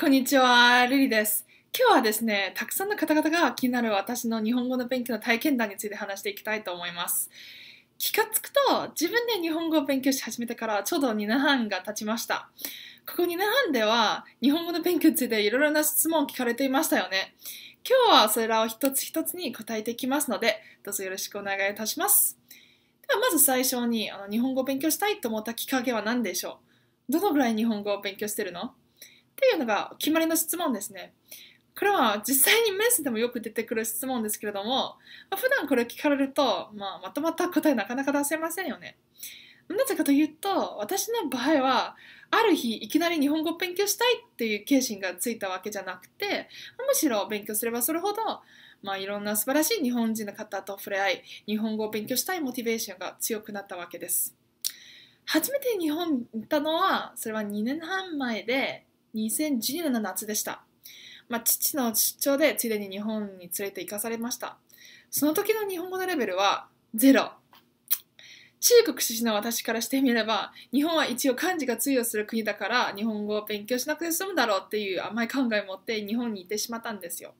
こんにちは、ルリです。今日はですね、たくさんの方々が気になる私の日本語の勉強の体験談について話していきたいと思います。気がつくと、自分で日本語を勉強し始めてからちょうど2年半が経ちました。ここ2年半では、日本語の勉強についていろいろな質問を聞かれていましたよね。今日はそれらを一つ一つに答えていきますので、どうぞよろしくお願いいたします。ではまず最初にあの日本語を勉強したいと思ったきっかけは何でしょうどのぐらい日本語を勉強してるのっていうのが決まりの質問ですね。これは実際にメッセでもよく出てくる質問ですけれども、まあ、普段これ聞かれると、まあ、まとまった答えなかなか出せませんよね。なぜかというと、私の場合は、ある日いきなり日本語を勉強したいっていう決心がついたわけじゃなくて、むしろ勉強すればするほど、まあ、いろんな素晴らしい日本人の方と触れ合い、日本語を勉強したいモチベーションが強くなったわけです。初めて日本に行ったのは、それは2年半前で、2012年の夏でした。まあ、父の出張でついでに日本に連れて行かされました。その時の日本語のレベルは0。中国出身の私からしてみれば、日本は一応漢字が通用する国だから、日本語を勉強しなくて済むだろうっていう甘い考えを持って日本に行ってしまったんですよ。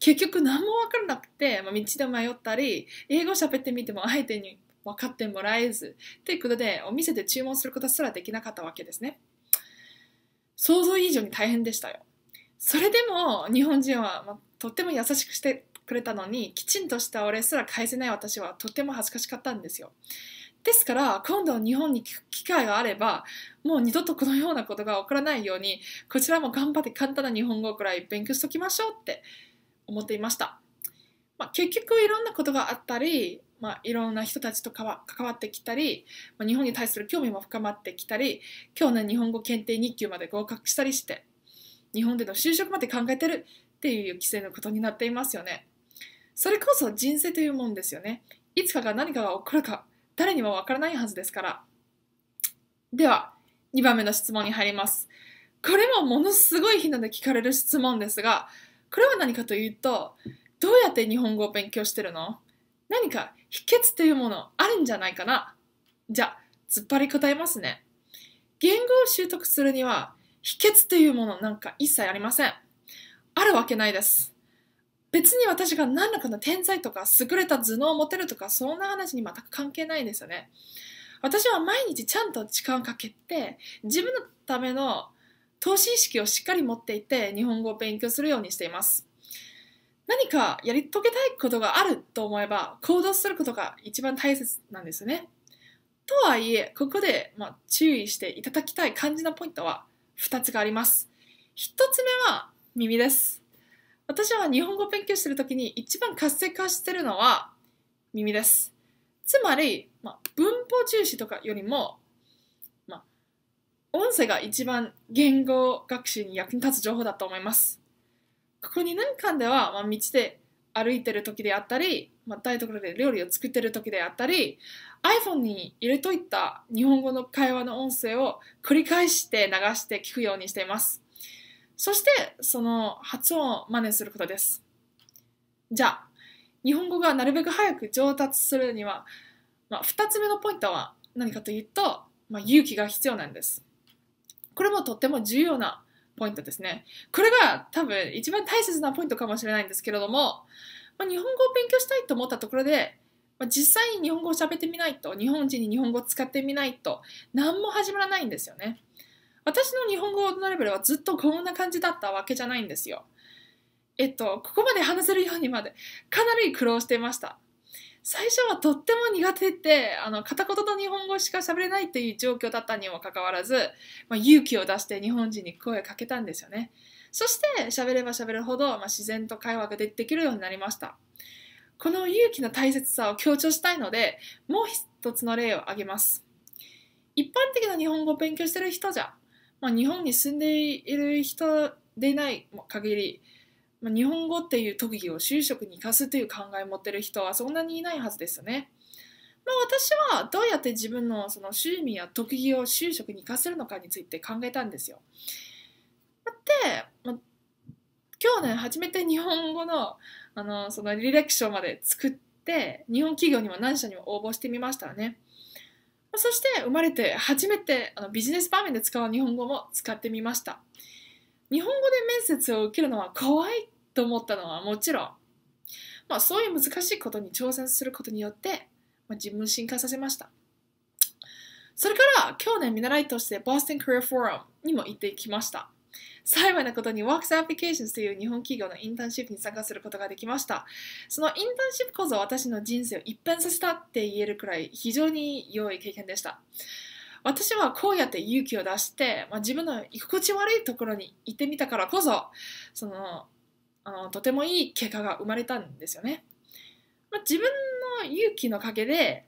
結局何も分からなくて、まあ、道で迷ったり、英語喋ってみても相手に分かってもらえず、ということで、お店で注文することすらできなかったわけですね。想像以上に大変でしたよ。それでも日本人は、まあ、とっても優しくしてくれたのにきちんとした俺すら返せない私はとても恥ずかしかったんですよ。ですから今度日本に聞く機会があればもう二度とこのようなことが起こらないようにこちらも頑張って簡単な日本語くらい勉強しときましょうって思っていました。まあ、結局いろんなことがあったりまあ、いろんな人たちとかは関わってきたり、まあ、日本に対する興味も深まってきたり今日の日本語検定2級まで合格したりして日本での就職まで考えてるっていう規制のことになっていますよね。それこそ人生というもんですよね。いつかが何かが起こるか誰にもわからないはずですから。では2番目の質問に入ります。これもものすごい頻度で聞かれる質問ですがこれは何かというとどうやって日本語を勉強してるの何か秘訣というものあるんじゃないかなじゃあ、突っ張り答えますね。言語を習得するには、秘訣というものなんか一切ありません。あるわけないです。別に私が何らかの天才とか優れた頭脳を持てるとかそんな話に全く関係ないんですよね。私は毎日ちゃんと時間をかけて自分のための投資意識をしっかり持っていて日本語を勉強するようにしています。何かやり遂げたいことがあると思えば行動することが一番大切なんですね。とはいえ、ここで、まあ、注意していただきたい感じのポイントは2つがあります。1つ目は耳です。私は日本語を勉強してる時に一番活性化してるのは耳です。つまり、まあ、文法重視とかよりも、まあ、音声が一番言語学習に役に立つ情報だと思います。ここ2年間では、まあ、道で歩いてる時であったり、まあ、台所で料理を作ってる時であったり iPhone に入れといた日本語の会話の音声を繰り返して流して聞くようにしていますそしてその発音を真似することですじゃあ日本語がなるべく早く上達するには、まあ、2つ目のポイントは何かというと、まあ、勇気が必要なんですこれもとっても重要なポイントですね。これが多分一番大切なポイントかもしれないんですけれども、まあ、日本語を勉強したいと思ったところで、まあ、実際に日本語を喋ってみないと、日本人に日本語を使ってみないと、何も始まらないんですよね。私の日本語のレベルはずっとこんな感じだったわけじゃないんですよ。えっと、ここまで話せるようにまでかなり苦労していました。最初はとっても苦手で、あの、片言の日本語しか喋れないっていう状況だったにもかかわらず、まあ、勇気を出して日本人に声をかけたんですよね。そして喋れば喋るほど、まあ、自然と会話ができるようになりました。この勇気の大切さを強調したいので、もう一つの例を挙げます。一般的な日本語を勉強してる人じゃ、まあ、日本に住んでいる人でない限り、まあ、日本語っていう特技を就職に生かすという考えを持ってる人はそんなにいないはずですよね。まあ、私はどうやって自分のその趣味や特技を就職に生かせるのかについて考えたんですよ。で、って、まあ、去年初めて日本語のあのその履歴書まで作って日本企業にも何社にも応募してみましたよね。まそして生まれて初めてあのビジネス場面で使う日本語も使ってみました。日本語で面接を受けるのは怖いと思ったのはもちろん、まあ、そういう難しいことに挑戦することによって、まあ、自分を進化させました。それから去年見習いとしてボストンクリアフォーラムにも行ってきました。幸いなことに Works Applications という日本企業のインターンシップに参加することができました。そのインターンシップこそ私の人生を一変させたって言えるくらい非常に良い経験でした。私はこうやって勇気を出して、まあ、自分の居心地悪いところに行ってみたからこそ、そのあのとてもいい結果が生まれたんですよね。まあ、自分の勇気のおかげで、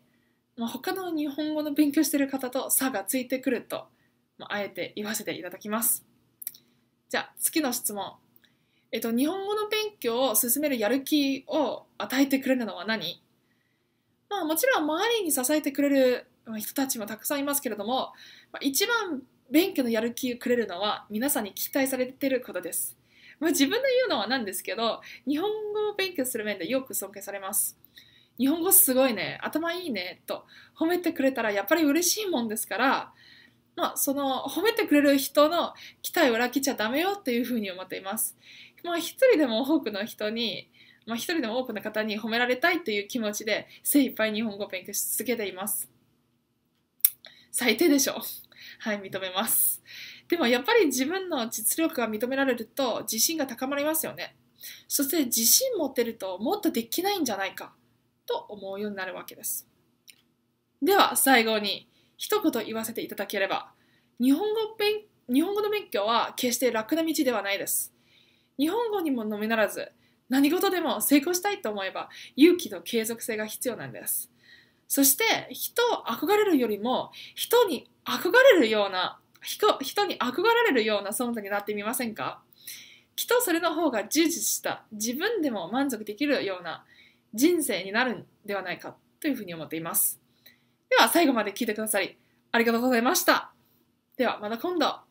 まあ、他の日本語の勉強してる方と差がついてくると、まあ、あえて言わせていただきます。じゃあ次の質問。えっと、日本語の勉強を進めるやる気を与えてくれるのは何まあもちろん周りに支えてくれる人たちもたくさんいますけれども、まあ、一番勉強のやる気をくれるのは皆さんに期待されていることです。まあ、自分で言うのはなんですけど、日本語を勉強する面でよく尊敬されます。日本語すごいね、頭いいね、と褒めてくれたらやっぱり嬉しいもんですから、まあ、その褒めてくれる人の期待を裏切っちゃダメよっていうふうに思っています。まあ、一人でも多くの人に、まあ、一人でも多くの方に褒められたいという気持ちで精一杯日本語を勉強し続けています。最低でしょ。はい、認めます。でもやっぱり自分の実力が認められると自信が高まりますよね。そして自信持てるともっとできないんじゃないかと思うようになるわけです。では最後に一言言わせていただければ日本語勉日本語の勉強は決して楽な道ではないです。日本語にものみならず何事でも成功したいと思えば勇気と継続性が必要なんです。そして人を憧れるよりも人に憧れるような人に憧れるような存在になってみませんかきっとそれの方が充実した自分でも満足できるような人生になるんではないかというふうに思っていますでは最後まで聞いてくださりありがとうございましたではまた今度